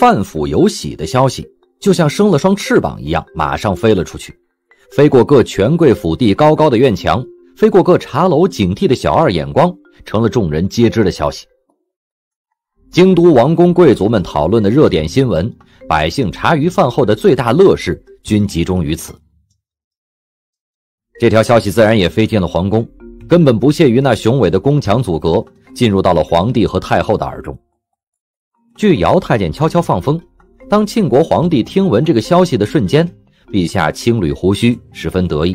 范府有喜的消息，就像生了双翅膀一样，马上飞了出去，飞过各权贵府邸高高的院墙，飞过各茶楼警惕的小二眼光，成了众人皆知的消息。京都王公贵族们讨论的热点新闻，百姓茶余饭后的最大乐事，均集中于此。这条消息自然也飞进了皇宫，根本不屑于那雄伟的宫墙阻隔，进入到了皇帝和太后的耳中。据姚太监悄悄放风，当庆国皇帝听闻这个消息的瞬间，陛下轻捋胡须，十分得意。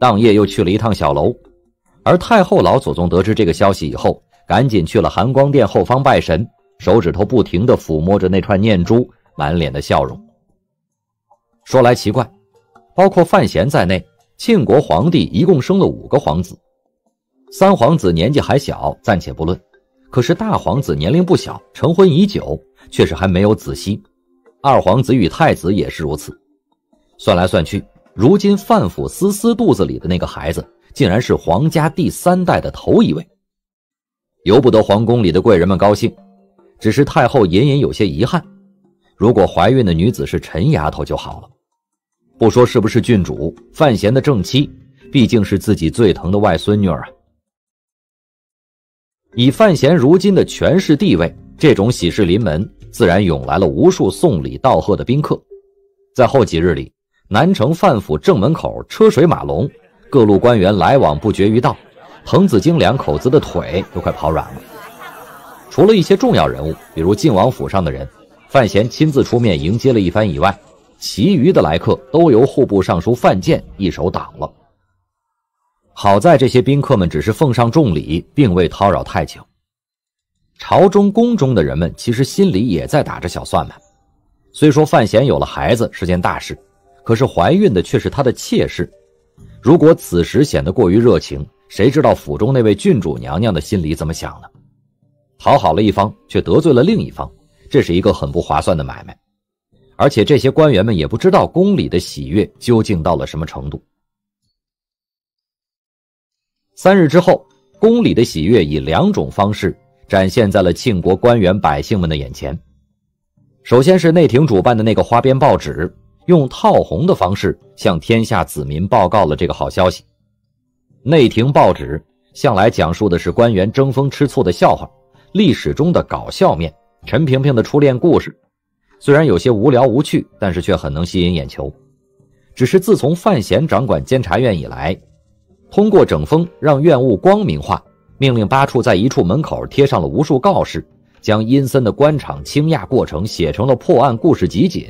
当夜又去了一趟小楼，而太后老祖宗得知这个消息以后，赶紧去了含光殿后方拜神，手指头不停地抚摸着那串念珠，满脸的笑容。说来奇怪，包括范闲在内，庆国皇帝一共生了五个皇子，三皇子年纪还小，暂且不论。可是大皇子年龄不小，成婚已久，却是还没有子息。二皇子与太子也是如此。算来算去，如今范府思思肚子里的那个孩子，竟然是皇家第三代的头一位。由不得皇宫里的贵人们高兴，只是太后隐隐有些遗憾：如果怀孕的女子是陈丫头就好了。不说是不是郡主，范闲的正妻，毕竟是自己最疼的外孙女儿啊。以范闲如今的权势地位，这种喜事临门，自然涌来了无数送礼道贺的宾客。在后几日里，南城范府正门口车水马龙，各路官员来往不绝于道，滕子京两口子的腿都快跑软了。除了一些重要人物，比如靖王府上的人，范闲亲自出面迎接了一番以外，其余的来客都由户部尚书范建一手挡了。好在这些宾客们只是奉上重礼，并未叨扰太久。朝中宫中的人们其实心里也在打着小算盘，虽说范闲有了孩子是件大事，可是怀孕的却是他的妾室。如果此时显得过于热情，谁知道府中那位郡主娘娘的心里怎么想呢？讨好了一方，却得罪了另一方，这是一个很不划算的买卖。而且这些官员们也不知道宫里的喜悦究竟到了什么程度。三日之后，宫里的喜悦以两种方式展现在了庆国官员百姓们的眼前。首先是内廷主办的那个花边报纸，用套红的方式向天下子民报告了这个好消息。内廷报纸向来讲述的是官员争风吃醋的笑话，历史中的搞笑面，陈萍萍的初恋故事，虽然有些无聊无趣，但是却很能吸引眼球。只是自从范闲掌管监察院以来。通过整风让院务光明化，命令八处在一处门口贴上了无数告示，将阴森的官场倾轧过程写成了破案故事集锦。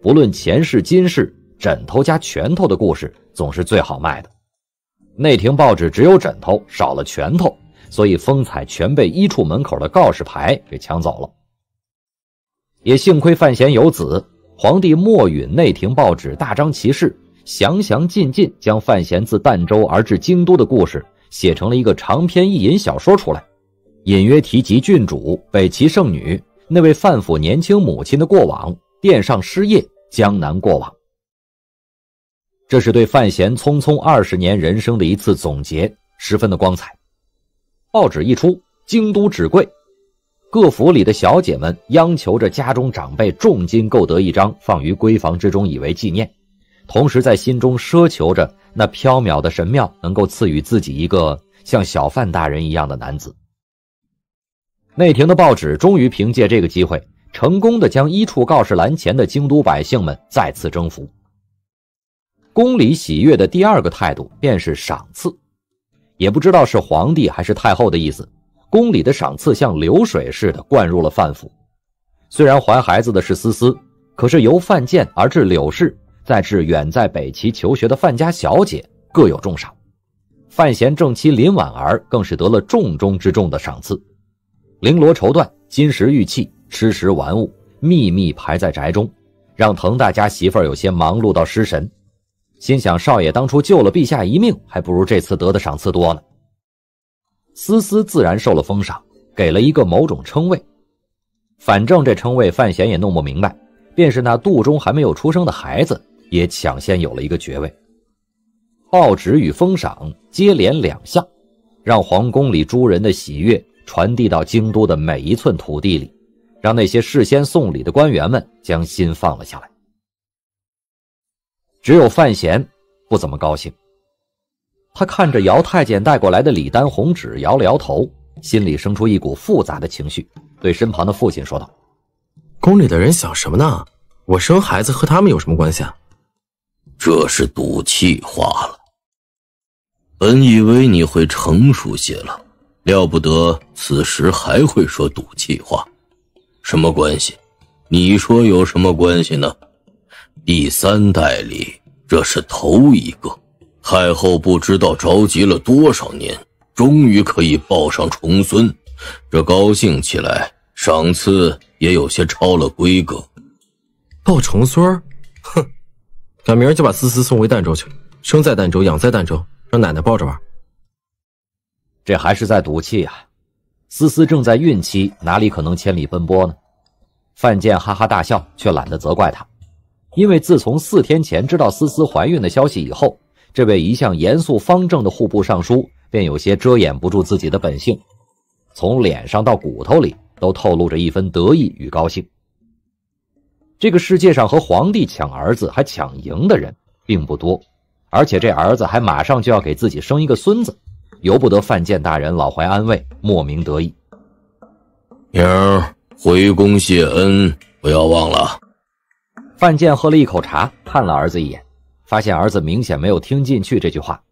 不论前世今世，枕头加拳头的故事总是最好卖的。内廷报纸只有枕头，少了拳头，所以风采全被一处门口的告示牌给抢走了。也幸亏范闲有子，皇帝默允内廷报纸大张旗鼓。详详尽尽将范闲自儋州而至京都的故事写成了一个长篇意淫小说出来，隐约提及郡主、北齐圣女、那位范府年轻母亲的过往，殿上失业、江南过往。这是对范闲匆匆二十年人生的一次总结，十分的光彩。报纸一出，京都纸贵，各府里的小姐们央求着家中长辈重金购得一张，放于闺房之中，以为纪念。同时，在心中奢求着那缥缈的神庙能够赐予自己一个像小范大人一样的男子。内廷的报纸终于凭借这个机会，成功的将一处告示栏前的京都百姓们再次征服。宫里喜悦的第二个态度便是赏赐，也不知道是皇帝还是太后的意思，宫里的赏赐像流水似的灌入了范府。虽然怀孩子的是思思，可是由范建而至柳氏。再至远在北齐求学的范家小姐，各有重赏。范闲正妻林婉儿更是得了重中之重的赏赐，绫罗绸缎、金石玉器、吃食玩物，秘密排在宅中，让滕大家媳妇儿有些忙碌到失神。心想少爷当初救了陛下一命，还不如这次得的赏赐多呢。思思自然受了封赏，给了一个某种称谓，反正这称谓范闲也弄不明白，便是那肚中还没有出生的孩子。也抢先有了一个爵位，报纸与封赏接连两项，让皇宫里诸人的喜悦传递到京都的每一寸土地里，让那些事先送礼的官员们将心放了下来。只有范闲不怎么高兴，他看着姚太监带过来的李丹红纸，摇了摇头，心里生出一股复杂的情绪，对身旁的父亲说道：“宫里的人想什么呢？我生孩子和他们有什么关系啊？”这是赌气话了。本以为你会成熟些了，料不得此时还会说赌气话。什么关系？你说有什么关系呢？第三代里，这是头一个。太后不知道着急了多少年，终于可以抱上重孙，这高兴起来，赏赐也有些超了规格。抱重孙儿，哼。赶明儿就把思思送回儋州去，生在儋州，养在儋州，让奶奶抱着玩。这还是在赌气呀！思思正在孕期，哪里可能千里奔波呢？范建哈哈大笑，却懒得责怪他，因为自从四天前知道思思怀孕的消息以后，这位一向严肃方正的户部尚书便有些遮掩不住自己的本性，从脸上到骨头里都透露着一分得意与高兴。这个世界上和皇帝抢儿子还抢赢的人并不多，而且这儿子还马上就要给自己生一个孙子，由不得范建大人老怀安慰，莫名得意。明儿回宫谢恩，不要忘了。范建喝了一口茶，看了儿子一眼，发现儿子明显没有听进去这句话。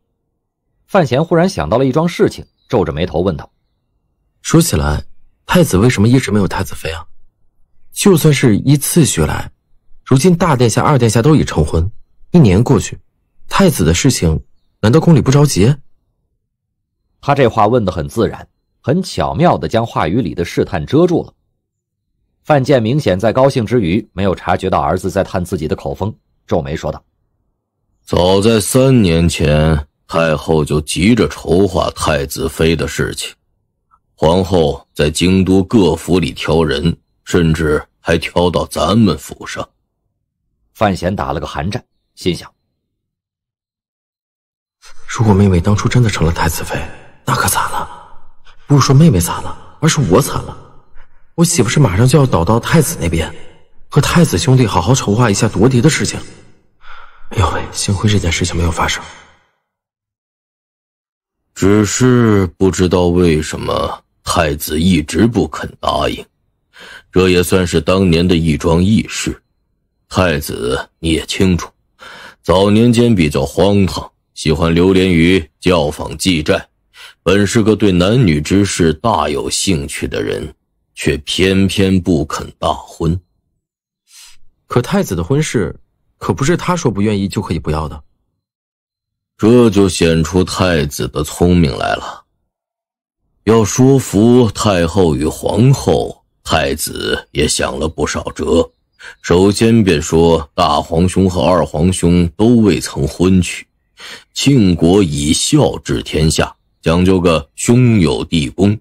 范闲忽然想到了一桩事情，皱着眉头问道：“说起来，太子为什么一直没有太子妃啊？”就算是依次序来，如今大殿下、二殿下都已成婚，一年过去，太子的事情难道宫里不着急？他这话问得很自然，很巧妙地将话语里的试探遮住了。范建明显在高兴之余，没有察觉到儿子在探自己的口风，皱眉说道：“早在三年前，太后就急着筹划太子妃的事情，皇后在京都各府里挑人，甚至……”还挑到咱们府上，范闲打了个寒战，心想：如果妹妹当初真的成了太子妃，那可惨了。不是说妹妹惨了，而是我惨了。我岂不是马上就要倒到太子那边，和太子兄弟好好筹划一下夺嫡的事情？哎呦喂，幸亏这件事情没有发生。只是不知道为什么太子一直不肯答应。这也算是当年的一桩轶事。太子你也清楚，早年间比较荒唐，喜欢流连于教坊妓寨。本是个对男女之事大有兴趣的人，却偏偏不肯大婚。可太子的婚事，可不是他说不愿意就可以不要的。这就显出太子的聪明来了。要说服太后与皇后。太子也想了不少辙，首先便说大皇兄和二皇兄都未曾婚娶，庆国以孝治天下，讲究个兄友弟恭，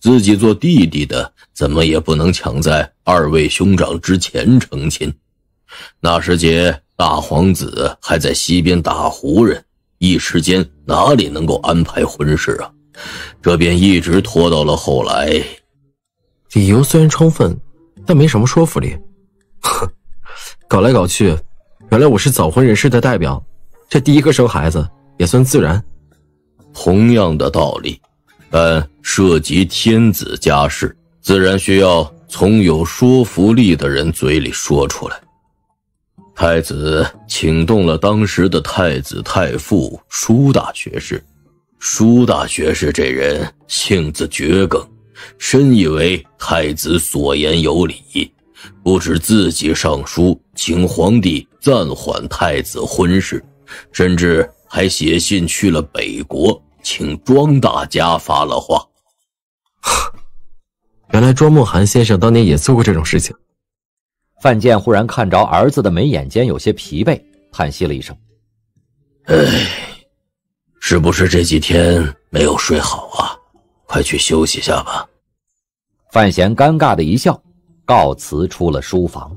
自己做弟弟的怎么也不能抢在二位兄长之前成亲。那时节，大皇子还在西边打胡人，一时间哪里能够安排婚事啊？这便一直拖到了后来。理由虽然充分，但没什么说服力。哼，搞来搞去，原来我是早婚人士的代表，这第一个生孩子也算自然。同样的道理，但涉及天子家事，自然需要从有说服力的人嘴里说出来。太子请动了当时的太子太傅舒大学士，舒大学士这人性子倔梗。深以为太子所言有理，不止自己上书请皇帝暂缓太子婚事，甚至还写信去了北国，请庄大家发了话。原来庄梦涵先生当年也做过这种事情。范建忽然看着儿子的眉眼间有些疲惫，叹息了一声：“哎，是不是这几天没有睡好啊？”快去休息下吧。范闲尴尬的一笑，告辞出了书房。